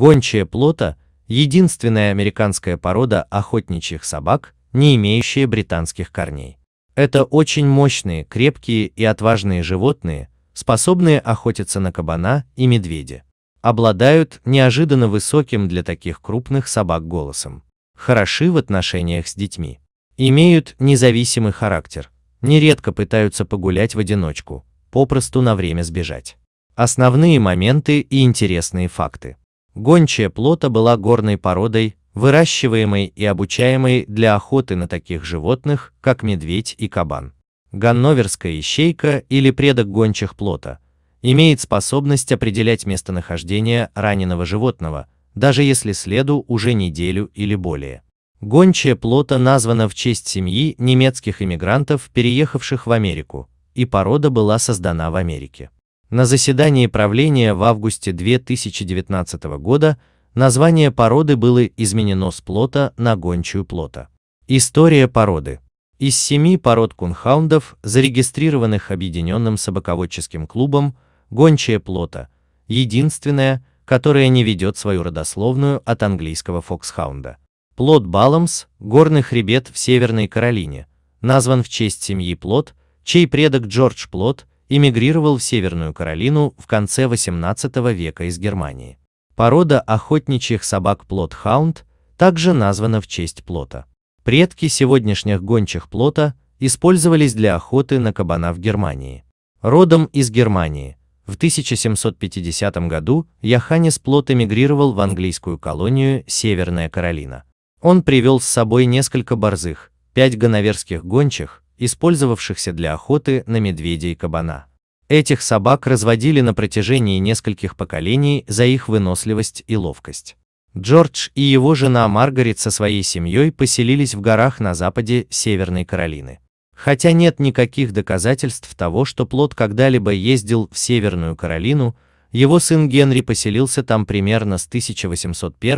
Гончая плота – единственная американская порода охотничьих собак, не имеющая британских корней. Это очень мощные, крепкие и отважные животные, способные охотиться на кабана и медведя. Обладают неожиданно высоким для таких крупных собак голосом. Хороши в отношениях с детьми. Имеют независимый характер. Нередко пытаются погулять в одиночку, попросту на время сбежать. Основные моменты и интересные факты. Гончая плота была горной породой, выращиваемой и обучаемой для охоты на таких животных, как медведь и кабан. Ганноверская ищейка или предок гончих плота имеет способность определять местонахождение раненого животного, даже если следу уже неделю или более. Гончая плота названа в честь семьи немецких иммигрантов, переехавших в Америку, и порода была создана в Америке. На заседании правления в августе 2019 года название породы было изменено с плота на гончую плота. История породы. Из семи пород кунхаундов, зарегистрированных Объединенным собаководческим клубом, гончая плота – единственная, которая не ведет свою родословную от английского фоксхаунда. Плод Баламс, горный хребет в Северной Каролине, назван в честь семьи Плот, чей предок Джордж Плот эмигрировал в Северную Каролину в конце XVIII века из Германии. Порода охотничьих собак плотхаунд также названа в честь плота. Предки сегодняшних гончих плота использовались для охоты на кабана в Германии. Родом из Германии, в 1750 году Яханис Плот эмигрировал в английскую колонию Северная Каролина. Он привел с собой несколько борзых, пять гановерских гончих, использовавшихся для охоты на медведей и кабана. Этих собак разводили на протяжении нескольких поколений за их выносливость и ловкость. Джордж и его жена Маргарет со своей семьей поселились в горах на западе Северной Каролины. Хотя нет никаких доказательств того, что плод когда-либо ездил в Северную Каролину, его сын Генри поселился там примерно с 1801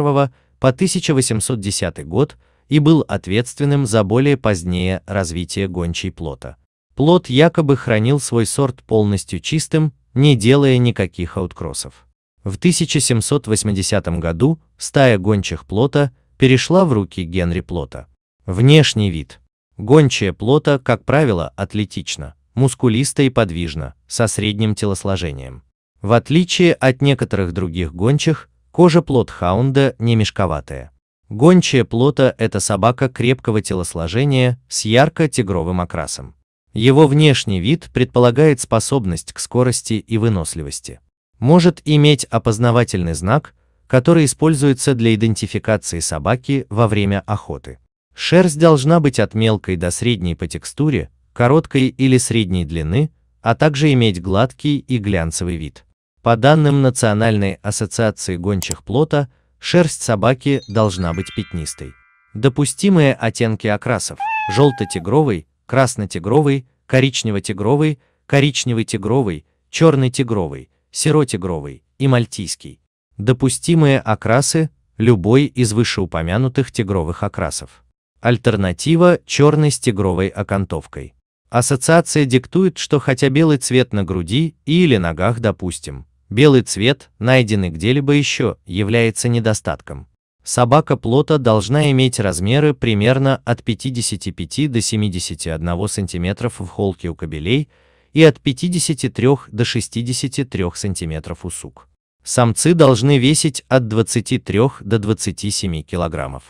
по 1810 год, и был ответственным за более позднее развитие гончей плота. Плот якобы хранил свой сорт полностью чистым, не делая никаких ауткроссов. В 1780 году стая гончих плота перешла в руки Генри Плота. Внешний вид. Гончая плота, как правило, атлетична, мускулиста и подвижна, со средним телосложением. В отличие от некоторых других гончих, кожа плот плотхаунда не мешковатая. Гончая плота – это собака крепкого телосложения с ярко-тигровым окрасом. Его внешний вид предполагает способность к скорости и выносливости. Может иметь опознавательный знак, который используется для идентификации собаки во время охоты. Шерсть должна быть от мелкой до средней по текстуре, короткой или средней длины, а также иметь гладкий и глянцевый вид. По данным Национальной ассоциации гончих плота, Шерсть собаки должна быть пятнистой. Допустимые оттенки окрасов – желто-тигровый, красно-тигровый, коричнево-тигровый, коричневый-тигровый, черный-тигровый, серо-тигровый и мальтийский. Допустимые окрасы – любой из вышеупомянутых тигровых окрасов. Альтернатива – черный с тигровой окантовкой. Ассоциация диктует, что хотя белый цвет на груди или ногах, допустим, Белый цвет, найденный где-либо еще, является недостатком. Собака плота должна иметь размеры примерно от 55 до 71 см в холке у кобелей и от 53 до 63 см у сук. Самцы должны весить от 23 до 27 кг.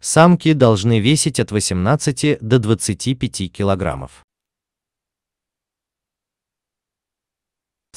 Самки должны весить от 18 до 25 килограммов.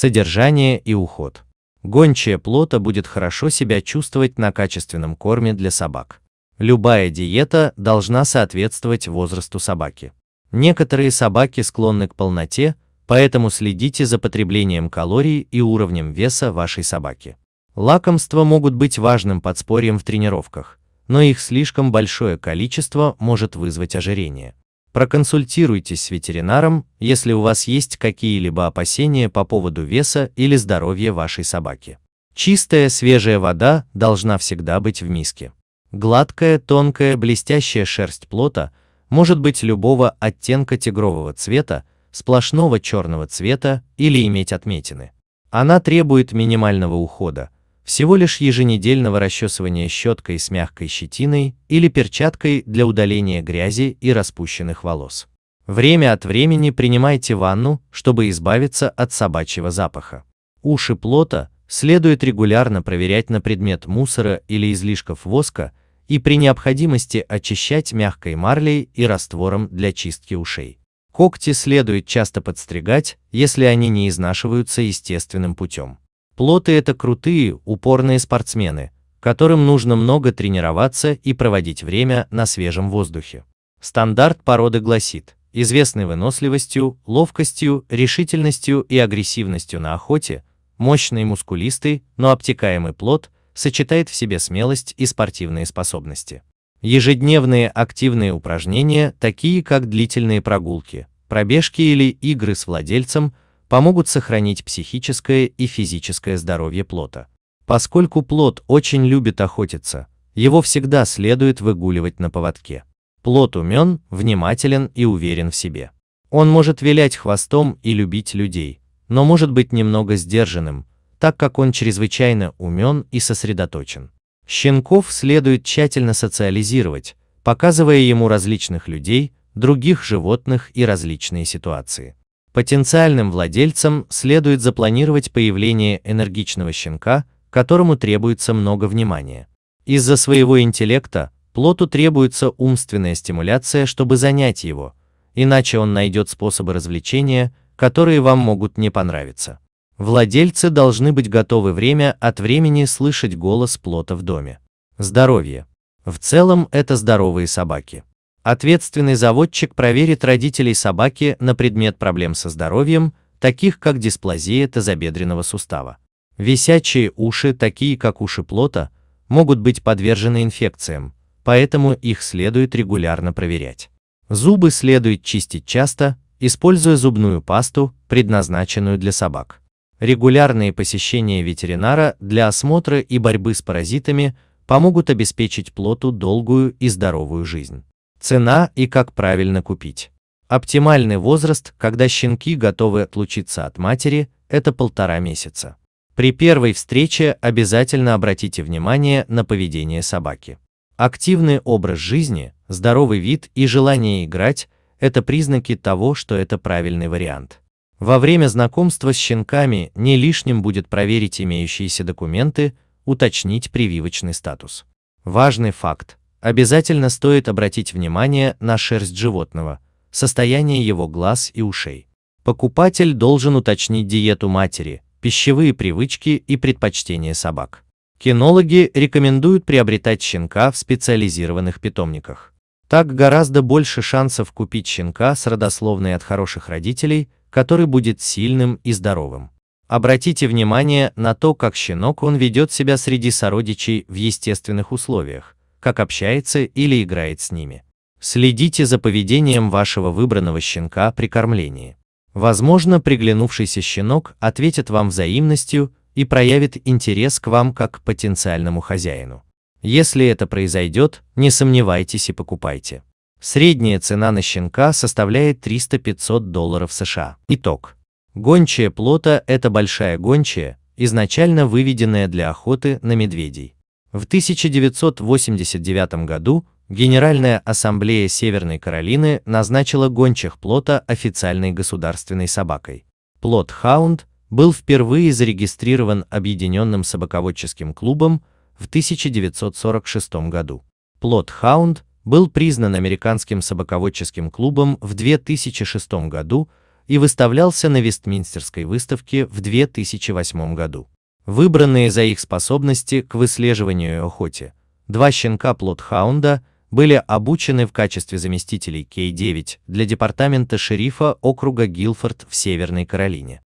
содержание и уход. Гончая плота будет хорошо себя чувствовать на качественном корме для собак. Любая диета должна соответствовать возрасту собаки. Некоторые собаки склонны к полноте, поэтому следите за потреблением калорий и уровнем веса вашей собаки. Лакомства могут быть важным подспорьем в тренировках, но их слишком большое количество может вызвать ожирение. Проконсультируйтесь с ветеринаром, если у вас есть какие-либо опасения по поводу веса или здоровья вашей собаки. Чистая свежая вода должна всегда быть в миске. Гладкая, тонкая, блестящая шерсть плота может быть любого оттенка тигрового цвета, сплошного черного цвета или иметь отметины. Она требует минимального ухода, всего лишь еженедельного расчесывания щеткой с мягкой щетиной или перчаткой для удаления грязи и распущенных волос. Время от времени принимайте ванну, чтобы избавиться от собачьего запаха. Уши плота следует регулярно проверять на предмет мусора или излишков воска и при необходимости очищать мягкой марлей и раствором для чистки ушей. Когти следует часто подстригать, если они не изнашиваются естественным путем. Плоты это крутые, упорные спортсмены, которым нужно много тренироваться и проводить время на свежем воздухе. Стандарт породы гласит, известны выносливостью, ловкостью, решительностью и агрессивностью на охоте, мощный мускулистый, но обтекаемый плод сочетает в себе смелость и спортивные способности. Ежедневные активные упражнения, такие как длительные прогулки, пробежки или игры с владельцем, помогут сохранить психическое и физическое здоровье плота. Поскольку плот очень любит охотиться, его всегда следует выгуливать на поводке. Плот умен, внимателен и уверен в себе. Он может вилять хвостом и любить людей, но может быть немного сдержанным, так как он чрезвычайно умен и сосредоточен. Щенков следует тщательно социализировать, показывая ему различных людей, других животных и различные ситуации. Потенциальным владельцам следует запланировать появление энергичного щенка, которому требуется много внимания. Из-за своего интеллекта плоту требуется умственная стимуляция, чтобы занять его, иначе он найдет способы развлечения, которые вам могут не понравиться. Владельцы должны быть готовы время от времени слышать голос плота в доме. Здоровье. В целом это здоровые собаки. Ответственный заводчик проверит родителей собаки на предмет проблем со здоровьем, таких как дисплазия тазобедренного сустава. Висячие уши, такие как уши плота, могут быть подвержены инфекциям, поэтому их следует регулярно проверять. Зубы следует чистить часто, используя зубную пасту, предназначенную для собак. Регулярные посещения ветеринара для осмотра и борьбы с паразитами помогут обеспечить плоту долгую и здоровую жизнь. Цена и как правильно купить. Оптимальный возраст, когда щенки готовы отлучиться от матери, это полтора месяца. При первой встрече обязательно обратите внимание на поведение собаки. Активный образ жизни, здоровый вид и желание играть – это признаки того, что это правильный вариант. Во время знакомства с щенками не лишним будет проверить имеющиеся документы, уточнить прививочный статус. Важный факт. Обязательно стоит обратить внимание на шерсть животного, состояние его глаз и ушей. Покупатель должен уточнить диету матери, пищевые привычки и предпочтения собак. Кинологи рекомендуют приобретать щенка в специализированных питомниках. Так гораздо больше шансов купить щенка с родословной от хороших родителей, который будет сильным и здоровым. Обратите внимание на то, как щенок он ведет себя среди сородичей в естественных условиях, как общается или играет с ними. Следите за поведением вашего выбранного щенка при кормлении. Возможно, приглянувшийся щенок ответит вам взаимностью и проявит интерес к вам как к потенциальному хозяину. Если это произойдет, не сомневайтесь и покупайте. Средняя цена на щенка составляет 300-500 долларов США. Итог. Гончая плота – это большая гончая, изначально выведенная для охоты на медведей. В 1989 году Генеральная ассамблея Северной Каролины назначила гончих плота официальной государственной собакой. Плот Хаунд был впервые зарегистрирован Объединенным собаководческим клубом в 1946 году. Плот Хаунд был признан Американским собаководческим клубом в 2006 году и выставлялся на Вестминстерской выставке в 2008 году выбранные за их способности к выслеживанию и охоте. Два щенка плотхаунда были обучены в качестве заместителей К-9 для департамента шерифа округа Гилфорд в Северной Каролине.